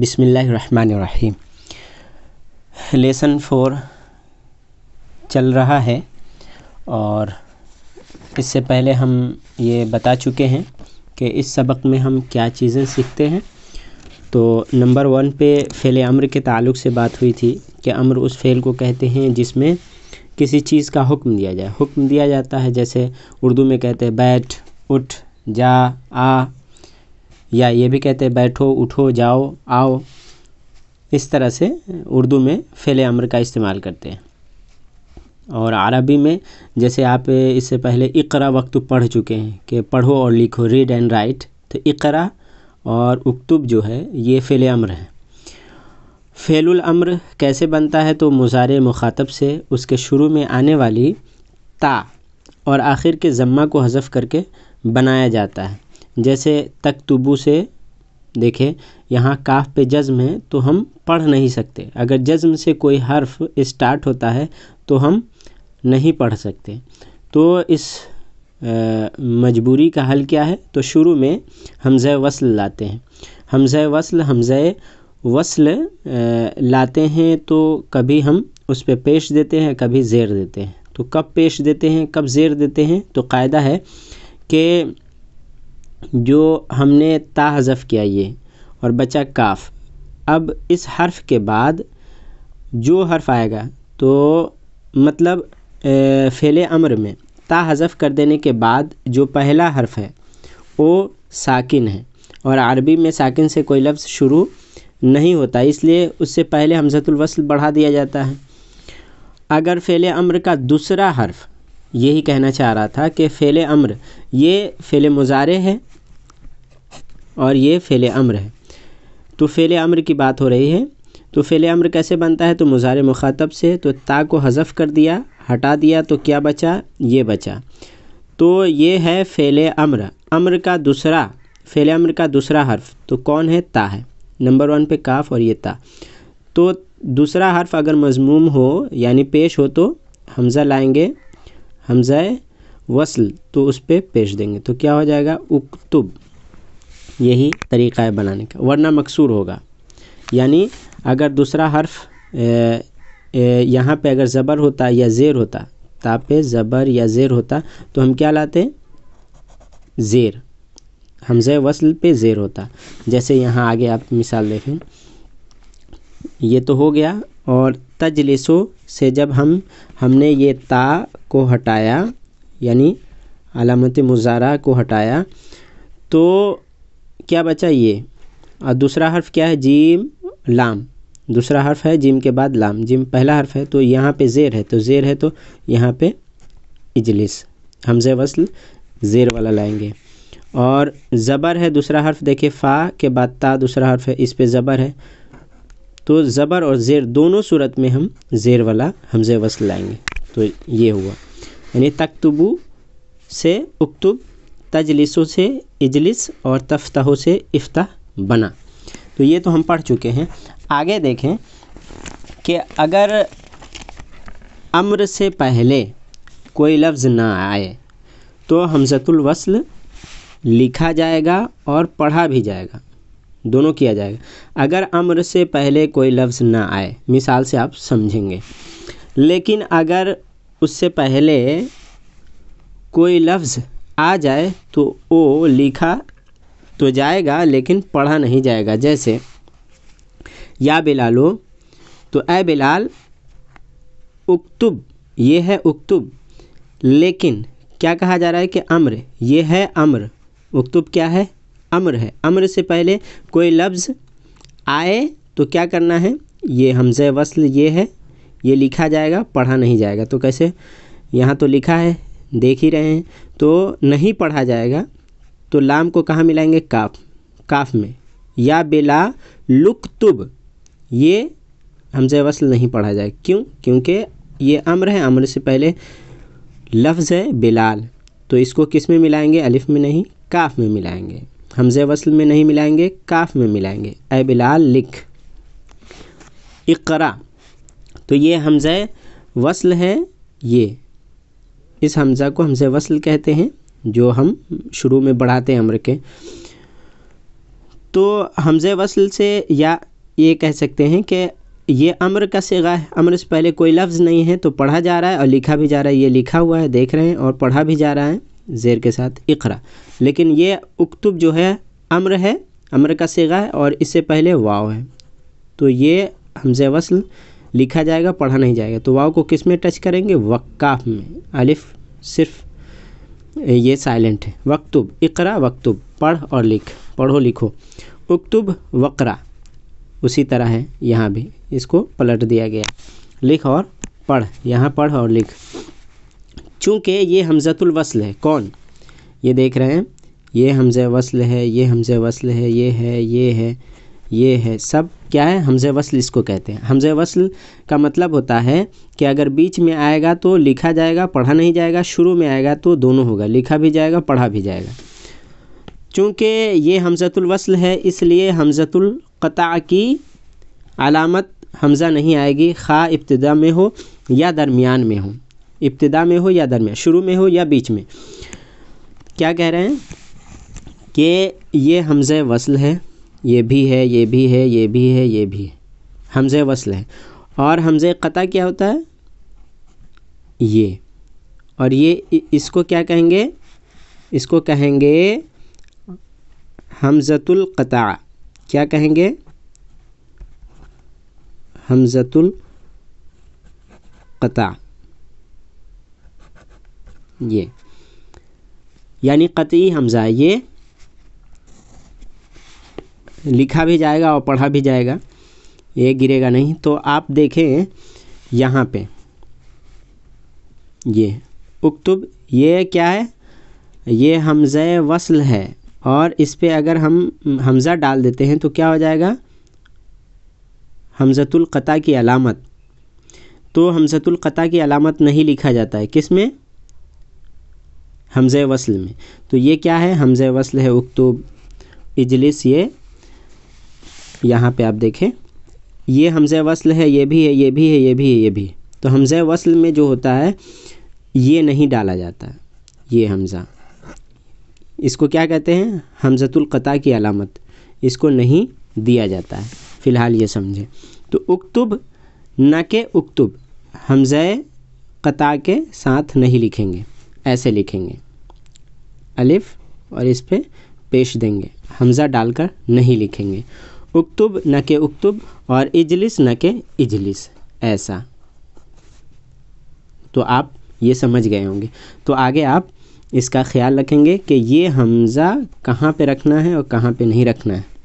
बिसमीम lesson four चल रहा है और इससे पहले हम ये बता चुके हैं कि इस सबक में हम क्या चीज़ें सीखते हैं तो नंबर वन पे फ़ेल अम्र के ताल्लुक से बात हुई थी कि अम्र उस फ़ेल को कहते हैं जिसमें किसी चीज़ का हुक्म दिया जाए हुक्म दिया जाता है जैसे उर्दू में कहते हैं बैठ उठ जा आ या ये भी कहते हैं बैठो उठो जाओ आओ इस तरह से उर्दू में फ़ेल अमर का इस्तेमाल करते हैं और अरबी में जैसे आप इससे पहले इकरा वक्त पढ़ चुके हैं कि पढ़ो और लिखो रीड एंड राइट तो इकरा और उक्तुब जो है ये फ़ेल अम्र है फेलुल अमर कैसे बनता है तो मुजारे मुखातब से उसके शुरू में आने वाली ता और आखिर के ज़म्मा को हज़फ करके बनाया जाता है जैसे तुबू से देखें यहाँ काफ पे जज्म है तो हम पढ़ नहीं सकते अगर जज्म से कोई हर्फ स्टार्ट होता है तो हम नहीं पढ़ सकते तो इस मजबूरी का हल क्या है तो शुरू में हमज़ वसल लाते हैं हमज़ वसल हमज़ वसल लाते हैं तो कभी हम उस पर पे पेश देते हैं कभी ज़ेर देते हैं तो कब पेश देते हैं कब ज़ेर देते हैं तो कायदा है कि जो हमने ता हज़फ किया ये और बचा काफ़ अब इस हर्फ के बाद जो हर्फ आएगा तो मतलब फेले अमर में ता हज़फ कर देने के बाद जो पहला हर्फ है वो साकिन है और अरबी में साकिन से कोई लफ्ज़ शुरू नहीं होता इसलिए उससे पहले हमजतुलवसल बढ़ा दिया जाता है अगर फेले अम्र का दूसरा हर्फ यही कहना चाह रहा था कि फेले अम्र ये फेले मुजारे है और ये फेले अम्र है तो फेले अम्र की बात हो रही है तो फ़ेले अम्र कैसे बनता है तो मुज़ार मुखातब से तो ता को हज़फ कर दिया हटा दिया तो क्या बचा ये बचा तो ये है फेले अम्र अम्र का दूसरा फेले अम्र का दूसरा हर्फ तो कौन है ता है नंबर वन पे काफ और ये ता तो दूसरा हर्फ अगर मजमूम हो यानी पेश हो तो हमज़ा लाएंगे हमज़ा वसल तो उस पर पे पेश देंगे तो क्या हो जाएगा उकतुब यही तरीका है बनाने का वरना मकसूर होगा यानी अगर दूसरा हर्फ यहाँ पे अगर ज़बर होता या ज़ेर होता ता पे ज़बर या ज़ेर होता तो हम क्या लाते ज़ेर हमजे वसल पे ज़ेर होता जैसे यहाँ आगे आप मिसाल देखें ये तो हो गया और तजलिसो से जब हम हमने ये ता को हटाया यानी अलामत मुजारा को हटाया तो क्या बचा ये और दूसरा हर्फ क्या है जीम लाम दूसरा हर्फ है जिम के बाद लाम जिम पहला हर्फ है तो यहाँ पे ज़ेर है तो ज़ेर है तो यहाँ पे इजलिस हमज़ वसल ज़ेर वाला लाएंगे और ज़बर है दूसरा हर्फ देखिए फ़ा के बाद ता दूसरा हर्फ है इस पे ज़बर है तो ज़बर और ज़ेर दोनों सूरत में हम ज़ेर वाला हमज़ वसल लाएंगे तो ये हुआ यानी तकतबू से उक्तुब तजलिसों से इजलिस और तफ्तहों से इफ्ता बना तो ये तो हम पढ़ चुके हैं आगे देखें कि अगर अम्र से पहले कोई लफ्ज़ ना आए तो हमजतुलवसल लिखा जाएगा और पढ़ा भी जाएगा दोनों किया जाएगा अगर अम्र से पहले कोई लफ्ज़ ना आए मिसाल से आप समझेंगे लेकिन अगर उससे पहले कोई लफ्ज़ आ जाए तो ओ लिखा तो जाएगा लेकिन पढ़ा नहीं जाएगा जैसे या बिलालो तो ए बिलाल उक्तुब ये है उक्तुब लेकिन क्या कहा जा रहा है कि अम्र ये है अम्र उक्तुब क्या है अम्र है अम्र से पहले कोई लफ्ज़ आए तो क्या करना है ये हमज़ वसल ये है ये लिखा जाएगा पढ़ा नहीं जाएगा तो कैसे यहाँ तो लिखा है देख ही रहे हैं तो नहीं पढ़ा जाएगा तो लाम को कहाँ मिलाएंगे काफ काफ में या बेला तुब ये हमसे वसल नहीं पढ़ा जाए क्यों क्योंकि ये अम्र है अम्र से पहले लफ्ज़ है बिलाल तो इसको किस में मिलाएंगे अलिफ में नहीं काफ में मिलाएंगे हमजे वसल में नहीं मिलाएंगे काफ में मिलाएंगे ए बिलाल लिख इकरा तो ये हमज़ वसल है ये इस हमज़ा को हमजे वसल कहते हैं जो हम शुरू में बढ़ाते हैं अम्र के तो हमज़ वसल से या ये कह सकते हैं कि ये अम्र का सिगा है अम्र से पहले कोई लफ्ज़ नहीं है तो पढ़ा जा रहा है और लिखा भी जा रहा है ये लिखा हुआ है देख रहे हैं और पढ़ा भी जा रहा है ज़ेर के साथ इकरा लेकिन ये उक्तुब जो है अम्र है अम्र का सिगा है और इससे पहले वाव है तो ये हमज़ वसल लिखा जाएगा पढ़ा नहीं जाएगा तो वाव को किस में टच करेंगे वक्काफ में अलिफ सिर्फ ये साइलेंट है वक्तुब इकरा वक्तुब पढ़ और लिख पढ़ो लिखो उक्तुब वकरा उसी तरह है यहाँ भी इसको पलट दिया गया लिख और पढ़ यहाँ पढ़ और लिख चूँकि ये हमजतुल वसल है कौन ये देख रहे हैं ये हमज़ वसल है ये हमज़ वसल है ये है ये है ये है सब क्या है हमज़ वसल इसको कहते हैं हमज़ वसल का मतलब होता है कि अगर बीच में आएगा तो लिखा जाएगा पढ़ा नहीं जाएगा शुरू में आएगा तो दोनों होगा लिखा भी जाएगा पढ़ा भी जाएगा चूँकि ये हमज़तुलवसल है इसलिए हमज़तुल्क़ा की अलामत हमज़ा नहीं आएगी खा इब्तदा में हो या दरमियान में हो इब्तदा में हो या दरमियान शुरू में हो या बीच में क्या कह रहे हैं कि ये हमज़ वसल है ये भी है ये भी है ये भी है ये भी है हमज़ वसल है और हमज़ क़ता क्या होता है ये और ये इसको क्या कहेंगे इसको कहेंगे हमज़तुल्क़ा क्या कहेंगे हमज़तुल क़ता ये यानी कतई हमज़ा ये लिखा भी जाएगा और पढ़ा भी जाएगा ये गिरेगा नहीं तो आप देखें यहाँ पे ये उक्तुब ये क्या है ये हमज़ वसल है और इस पर अगर हम हमज़ा डाल देते हैं तो क्या हो जाएगा हमज़तुल्क़ा की अलामत तो हमज़तुल्क़ा की अलामत नहीं लिखा जाता है किस में हमज़ वसल में तो ये क्या है हमज़ वसल है उक्तुब इजलिस ये यहाँ पे आप देखें ये हमज़ वसल है ये भी है ये भी है ये भी है ये भी तो हमज़ वसल में जो होता है ये नहीं डाला जाता ये हमज़ा इसको क्या कहते हैं हमज़तुल्क़ा की अलामत इसको नहीं दिया जाता है फ़िलहाल ये समझें तो उक्तुब न के उक्तुब हमज़ कता के साथ नहीं लिखेंगे ऐसे लिखेंगे अलिफ और इस पर पे पेश देंगे हमज़ा डालकर नहीं लिखेंगे उक्तुब न के उक्तुब और इजलिस न के इजलिस ऐसा तो आप ये समझ गए होंगे तो आगे आप इसका ख्याल रखेंगे कि ये हमज़ा कहाँ पे रखना है और कहाँ पे नहीं रखना है